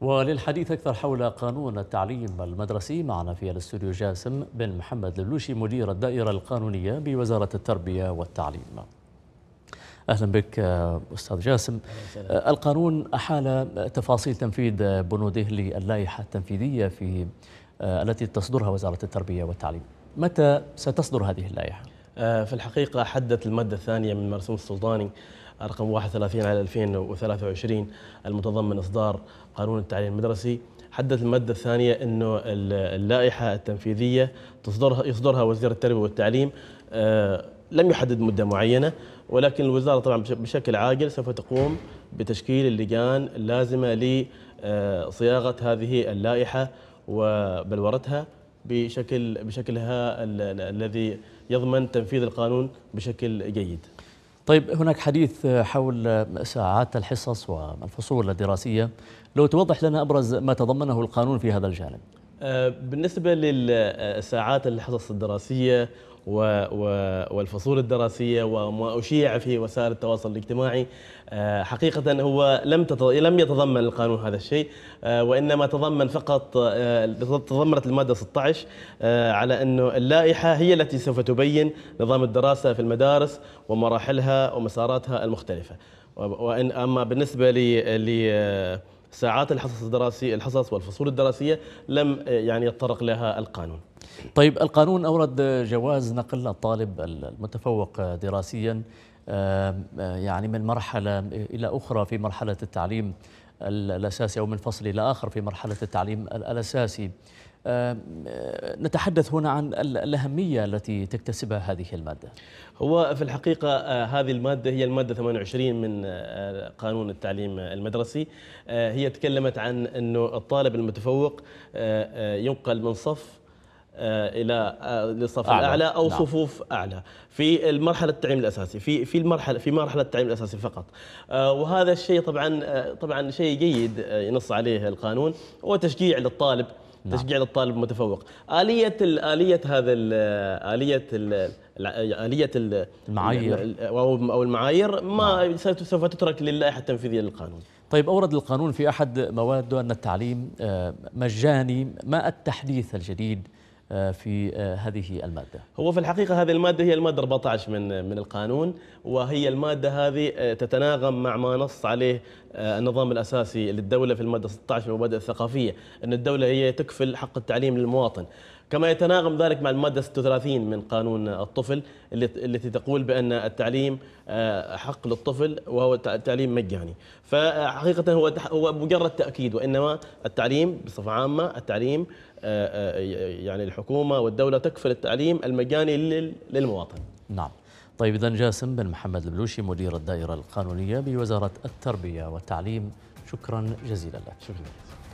وللحديث أكثر حول قانون التعليم المدرسي معنا في الاستوديو جاسم بن محمد للوشي مدير الدائرة القانونية بوزارة التربية والتعليم اهلا بك استاذ جاسم القانون احال تفاصيل تنفيذ بنوده للائحه التنفيذيه في التي تصدرها وزاره التربيه والتعليم متى ستصدر هذه اللائحه آه، في الحقيقه حدت الماده الثانيه من مرسوم السلطاني رقم 31 على 2023 المتضمن إصدار قانون التعليم المدرسي حدث المادة الثانية أنه اللائحة التنفيذية تصدرها يصدرها وزير التربية والتعليم آه، لم يحدد مدة معينة ولكن الوزارة طبعا بشكل عاجل سوف تقوم بتشكيل اللجان اللازمة لصياغة آه، هذه اللائحة وبلورتها بشكل بشكلها الذي يضمن تنفيذ القانون بشكل جيد طيب هناك حديث حول ساعات الحصص والفصول الدراسية لو توضح لنا أبرز ما تضمنه القانون في هذا الجانب آه، بالنسبة للساعات الحصص الدراسية والفصول الدراسية وما أشيع في وسائل التواصل الاجتماعي آه، حقيقة هو لم لم يتضمن القانون هذا الشيء آه، وإنما تضمن فقط آه، تضمنت المادة 16 على أنه اللائحة هي التي سوف تبين نظام الدراسة في المدارس ومراحلها ومساراتها المختلفة وإن أما بالنسبة ل ساعات الحصص الدراسي الحصص والفصول الدراسيه لم يعني يتطرق لها القانون. طيب القانون اورد جواز نقل الطالب المتفوق دراسيا يعني من مرحله الى اخرى في مرحله التعليم الاساسي او من فصل الى اخر في مرحله التعليم الاساسي. نتحدث هنا عن الأهمية التي تكتسبها هذه المادة هو في الحقيقة آه، هذه المادة هي المادة 28 من آه، قانون التعليم المدرسي آه، هي تكلمت عن أنه الطالب المتفوق ينقل من صف الى للصف أعلى. الاعلى او نعم. صفوف اعلى في المرحله التعليم الاساسي في في المرحله في مرحله التعليم الاساسي فقط وهذا الشيء طبعا طبعا شيء جيد ينص عليه القانون وتشجيع للطالب نعم. تشجيع للطالب المتفوق اليه الـ اليه هذا الـ اليه الـ آلية المعايير أو المعايير ما نعم. سوف تترك للائحة التنفيذية للقانون طيب أورد القانون في أحد مواده أن التعليم آه، مجاني ما التحديث الجديد آه، في آه، هذه المادة هو في الحقيقة هذه المادة هي المادة 14 من من القانون وهي المادة هذه آه، تتناغم مع ما نص عليه النظام الأساسي للدولة في المادة 16 المبادئ الثقافية أن الدولة هي تكفل حق التعليم للمواطن كما يتناغم ذلك مع المادة 36 من قانون الطفل التي تقول بأن التعليم آه، حق للطفل وهو تعليم مجاني فحقيقة هو هو مجرد تأكيد وإنما التعليم بصفة عامة التعليم آه، آه، يعني الحكومة والدولة تكفل التعليم المجاني للمواطن نعم طيب إذا جاسم بن محمد البلوشي مدير الدائرة القانونية بوزارة التربية والتعليم شكرا جزيلا لك شكرا